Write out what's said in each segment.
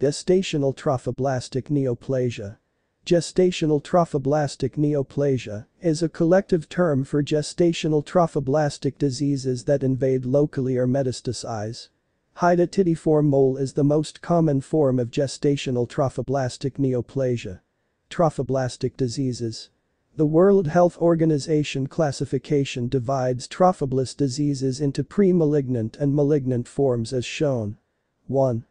Gestational trophoblastic neoplasia. Gestational trophoblastic neoplasia is a collective term for gestational trophoblastic diseases that invade locally or metastasize. Hydatidiform mole is the most common form of gestational trophoblastic neoplasia. Trophoblastic diseases. The World Health Organization classification divides trophoblast diseases into pre-malignant and malignant forms as shown. 1.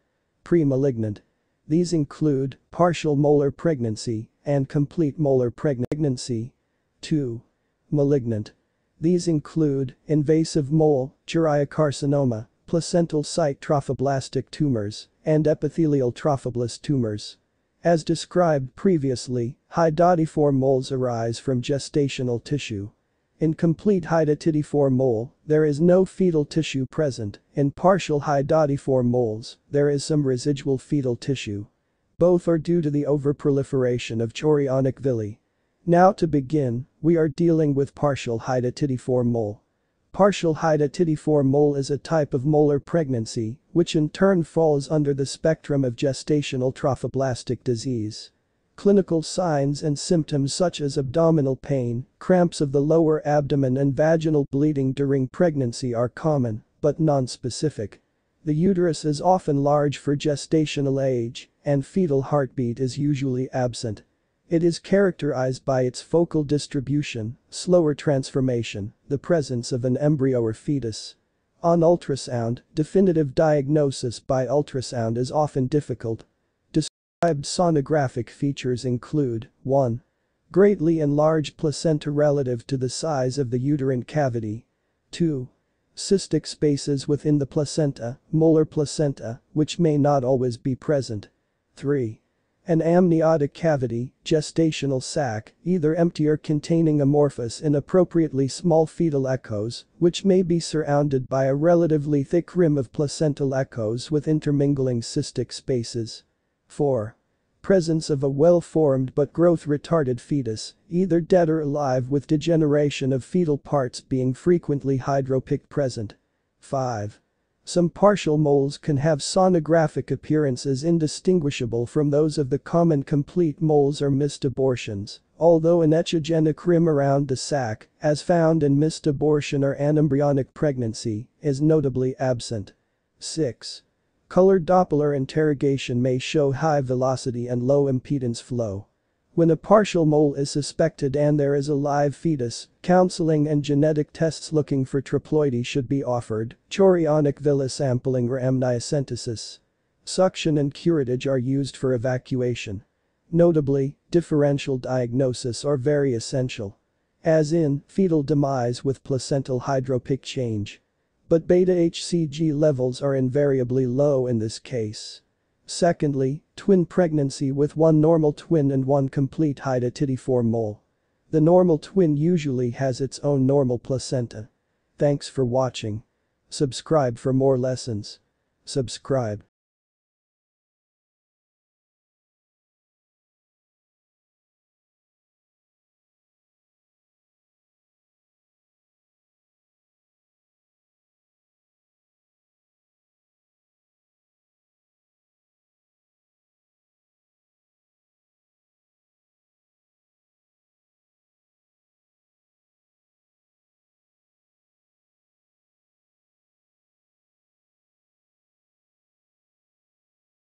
Premalignant. These include partial molar pregnancy and complete molar pregnancy. 2. Malignant. These include invasive mole, chiriocarcinoma, placental site trophoblastic tumors, and epithelial trophoblast tumors. As described previously, hydatiform moles arise from gestational tissue. In complete hydatidiform mole, there is no fetal tissue present, in partial hydatidiform moles, there is some residual fetal tissue. Both are due to the overproliferation of chorionic villi. Now to begin, we are dealing with partial hydatidiform mole. Partial hydatidiform mole is a type of molar pregnancy, which in turn falls under the spectrum of gestational trophoblastic disease. Clinical signs and symptoms such as abdominal pain, cramps of the lower abdomen and vaginal bleeding during pregnancy are common, but nonspecific. The uterus is often large for gestational age, and fetal heartbeat is usually absent. It is characterized by its focal distribution, slower transformation, the presence of an embryo or fetus. On ultrasound, definitive diagnosis by ultrasound is often difficult, Sonographic features include 1. Greatly enlarged placenta relative to the size of the uterine cavity. 2. Cystic spaces within the placenta, molar placenta, which may not always be present. 3. An amniotic cavity, gestational sac, either empty or containing amorphous inappropriately small fetal echoes, which may be surrounded by a relatively thick rim of placental echoes with intermingling cystic spaces. 4. Presence of a well-formed but growth-retarded fetus, either dead or alive with degeneration of fetal parts being frequently hydropic present. 5. Some partial moles can have sonographic appearances indistinguishable from those of the common complete moles or missed abortions, although an echogenic rim around the sac, as found in missed abortion or anembryonic pregnancy, is notably absent. 6. Color Doppler interrogation may show high velocity and low impedance flow. When a partial mole is suspected and there is a live fetus, counseling and genetic tests looking for triploidy should be offered, chorionic villus sampling or amniocentesis. Suction and curettage are used for evacuation. Notably, differential diagnosis are very essential. As in, fetal demise with placental hydropic change but beta-HCG levels are invariably low in this case. Secondly, twin pregnancy with one normal twin and one complete hydatidiform mole. The normal twin usually has its own normal placenta. Thanks for watching. Subscribe for more lessons. Subscribe.